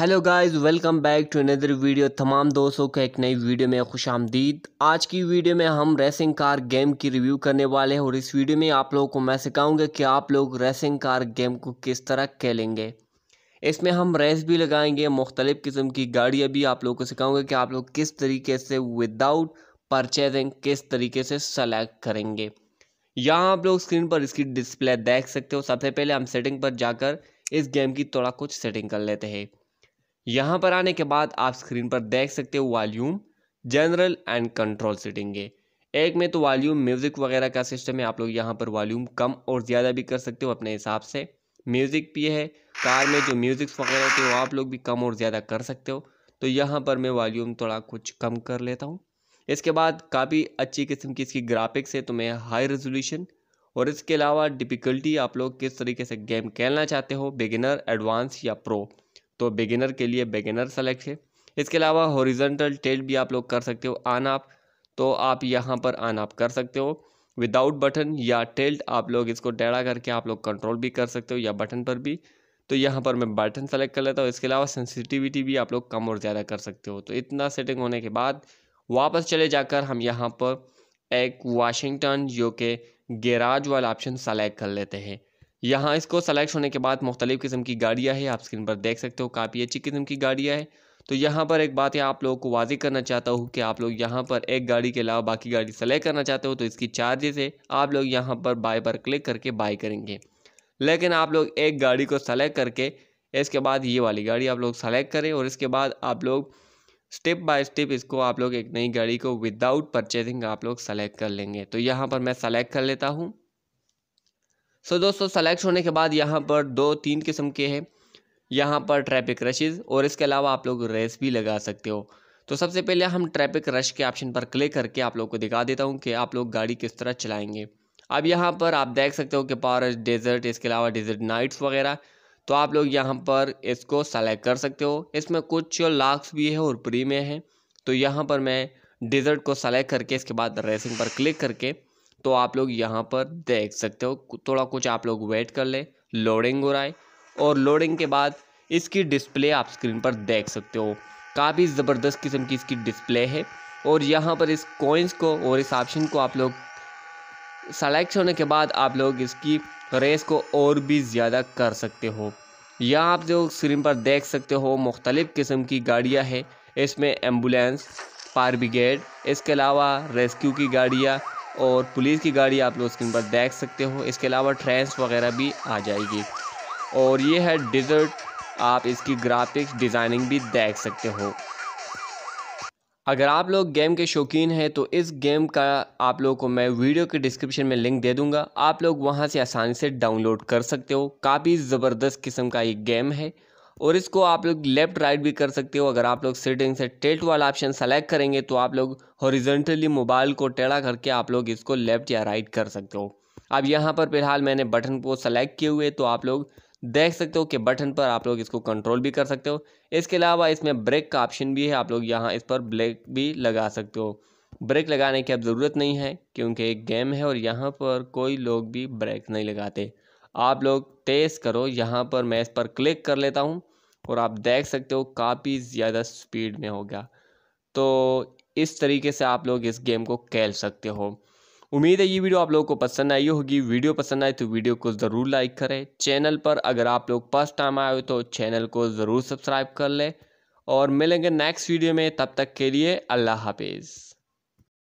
hello guys welcome back to another video तमाम दोस्तों का एक नई वीडियो में खुश आमदीद आज की वीडियो में हम रेसिंग कार गेम की रिव्यू करने वाले हैं और इस वीडियो में आप लोगों को मैं सिखाऊंगा कि आप लोग रेसिंग कार गेम को किस तरह खेलेंगे इसमें हम रेस भी लगाएंगे मुख्तलिफ़ किस्म की गाड़ियाँ भी आप लोग को सिखाऊँगा कि आप लोग किस तरीके से विदाउट परचेजिंग किस तरीके से सेलेक्ट करेंगे यहाँ आप लोग स्क्रीन पर इसकी डिस्प्ले देख सकते हो सबसे पहले हम सेटिंग पर जाकर इस गेम की थोड़ा कुछ सेटिंग कर लेते हैं यहाँ पर आने के बाद आप स्क्रीन पर देख सकते हो volume general and control setting है एक में तो वॉल्यूम म्यूज़िक वगैरह का सिस्टम है आप लोग यहाँ पर वॉल्यूम कम और ज़्यादा भी कर सकते हो अपने हिसाब से म्यूज़िक भी है कार में जो म्यूज़िक्स वगैरह होते वो आप लोग भी कम और ज़्यादा कर सकते हो तो यहाँ पर मैं वॉल्यूम थोड़ा कुछ कम कर लेता हूँ इसके बाद काफ़ी अच्छी किस्म की इसकी ग्राफिक्स है तो मैं हाई रेजोल्यूशन और इसके अलावा डिफ़िकल्टी आप लोग किस तरीके से गेम खेलना चाहते हो बिगिनर एडवांस या प्रो तो बेगिनर के लिए बेगिनर सेलेक्ट है इसके अलावा हॉरिजेंटल टेल भी आप लोग कर सकते हो आन आप तो आप यहाँ पर आन आप कर सकते हो विदाउट बटन या टेल्ट आप लोग इसको टेढ़ा करके आप लोग कंट्रोल भी कर सकते हो या बटन पर भी तो यहाँ पर मैं बटन सेलेक्ट कर लेता हूँ इसके अलावा सेंसिटिविटी भी आप लोग कम और ज़्यादा कर सकते हो तो इतना सेटिंग होने के बाद वापस चले जाकर हम यहाँ पर एक वाशिंगटन जो के गैराज वाला ऑप्शन सेलेक्ट कर लेते हैं यहाँ इसको सेलेक्ट होने के बाद मुख्तलिफ़ किस्म की गाड़ियाँ हैं आप स्क्रीन पर देख सकते हो काफ़ी अच्छी किस्म की गाड़ियाँ हैं तो यहाँ पर एक बात है आप लोगों को वाजी करना चाहता हूँ कि आप लोग यहाँ पर एक गाड़ी के अलावा बाकी गाड़ी सेलेक्ट करना चाहते हो तो इसकी चार्जेस है आप लोग यहाँ पर बाय पर क्लिक करके बाय करेंगे लेकिन आप लोग एक गाड़ी को सेलेक्ट करके इसके बाद ये वाली गाड़ी आप लोग सेलेक्ट करें और इसके बाद आप लोग स्टेप बाय स्टेप इसको आप लोग एक नई गाड़ी को विदाउट परचेजिंग आप लोग सेलेक्ट कर लेंगे तो यहाँ पर मैं सेलेक्ट कर लेता हूँ सो so, दोस्तों सेलेक्ट होने के बाद यहाँ पर दो तीन किस्म के हैं यहाँ पर ट्रैफिक रशेज़ और इसके अलावा आप लोग रेस भी लगा सकते हो तो सबसे पहले हम ट्रैफिक रश के ऑप्शन पर क्लिक करके आप लोग को दिखा देता हूँ कि आप लोग गाड़ी किस तरह चलाएँगे अब यहाँ पर आप देख सकते हो कि पावर डेजर्ट इसके अलावा डेजर्ट नाइट्स वगैरह तो आप लोग यहाँ पर इसको सेलेक्ट कर सकते हो इसमें कुछ लाख भी है और प्री में है तो यहाँ पर मैं डिज़र्ट को सेलेक्ट करके इसके बाद रेसिंग पर क्लिक करके तो आप लोग यहाँ पर देख सकते हो थोड़ा कुछ आप लोग वेट कर ले लोडिंग हो रहा है और लोडिंग के बाद इसकी डिस्प्ले आप स्क्रीन पर देख सकते हो काफ़ी ज़बरदस्त किस्म की इसकी डिस्प्ले है और यहाँ पर इस कॉइन्स को और इस ऑप्शन को आप लोग सेलेक्ट होने के बाद आप लोग इसकी रेस को और भी ज़्यादा कर सकते हो यहाँ आप जो स्क्रीन पर देख सकते हो मुख्तलिफ़ किस्म की गाड़ियाँ है इसमें एम्बुलेंस फायर ब्रिगेड इसके अलावा रेस्क्यू की गाड़ियाँ और पुलिस की गाड़ी आप लोग स्क्रीन पर देख सकते हो इसके अलावा ट्रेंस वगैरह भी आ जाएगी और ये है डिज़र्ट आप इसकी ग्राफिक्स डिज़ाइनिंग भी देख सकते हो अगर आप लोग गेम के शौकीन हैं तो इस गेम का आप लोग को मैं वीडियो के डिस्क्रिप्शन में लिंक दे दूंगा आप लोग वहां से आसानी से डाउनलोड कर सकते हो काफ़ी ज़बरदस्त किस्म का ये गेम है और इसको आप लोग लेफ्ट राइट भी कर सकते हो अगर आप लोग सेटिंग से टेल्ट वाला ऑप्शन सेलेक्ट करेंगे तो आप लोग हॉरिजेंटली मोबाइल को टेढ़ा करके आप लोग इसको लेफ्ट या राइट कर सकते हो अब यहाँ पर फिलहाल मैंने बटन को सेलेक्ट किए हुए तो आप लोग देख सकते हो कि बटन पर आप लोग इसको कंट्रोल भी कर सकते हो इसके अलावा इसमें ब्रेक का ऑप्शन भी है आप लोग यहाँ इस पर ब्रेक भी लगा सकते हो ब्रेक लगाने की अब ज़रूरत नहीं है क्योंकि एक गेम है और यहाँ पर कोई लोग भी ब्रेक नहीं लगाते आप लोग तेज़ करो यहाँ पर मैं इस पर क्लिक कर लेता हूँ और आप देख सकते हो काफ़ी ज़्यादा स्पीड में हो गया तो इस तरीके से आप लोग इस गेम को खेल सकते हो उम्मीद है ये वीडियो आप लोगों को पसंद आई होगी वीडियो पसंद आए तो वीडियो को ज़रूर लाइक करें चैनल पर अगर आप लोग फर्स्ट टाइम आए हो तो चैनल को ज़रूर सब्सक्राइब कर लें और मिलेंगे नेक्स्ट वीडियो में तब तक के लिए अल्लाह हाफिज़